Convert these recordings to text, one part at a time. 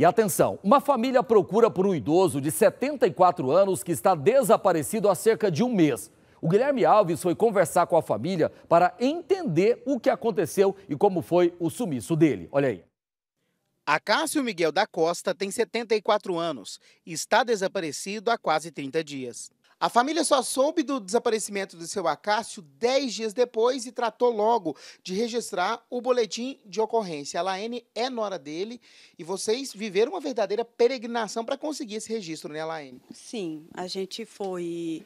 E atenção, uma família procura por um idoso de 74 anos que está desaparecido há cerca de um mês. O Guilherme Alves foi conversar com a família para entender o que aconteceu e como foi o sumiço dele. Olha aí. a Cássio Miguel da Costa tem 74 anos e está desaparecido há quase 30 dias. A família só soube do desaparecimento do seu Acácio dez dias depois e tratou logo de registrar o boletim de ocorrência. A Laene é nora dele e vocês viveram uma verdadeira peregrinação para conseguir esse registro, né, Laene? Sim, a gente foi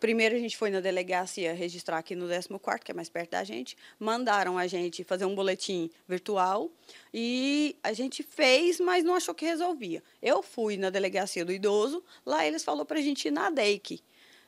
Primeiro a gente foi na delegacia registrar aqui no 14 que é mais perto da gente. Mandaram a gente fazer um boletim virtual e a gente fez, mas não achou que resolvia. Eu fui na delegacia do idoso, lá eles falou para a gente ir na DEIC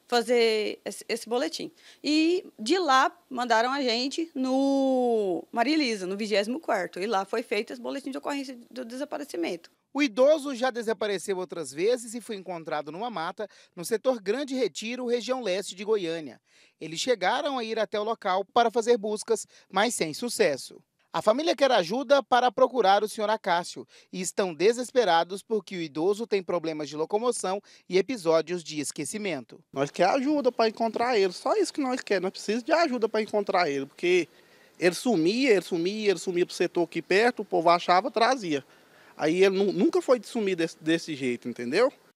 fazer esse, boletim. E de lá mandaram a gente no Marilisa, no 24 e lá foi feito esse boletim de ocorrência do desaparecimento. O idoso já desapareceu outras vezes e foi encontrado numa mata no setor Grande Retiro, região leste de Goiânia. Eles chegaram a ir até o local para fazer buscas, mas sem sucesso. A família quer ajuda para procurar o senhor Acácio e estão desesperados porque o idoso tem problemas de locomoção e episódios de esquecimento. Nós quer ajuda para encontrar ele, só isso que nós quer. Nós precisamos de ajuda para encontrar ele, porque ele sumia, ele sumia, ele sumia para o setor aqui perto, o povo achava, trazia. Aí ele nunca foi sumido desse, desse jeito, entendeu?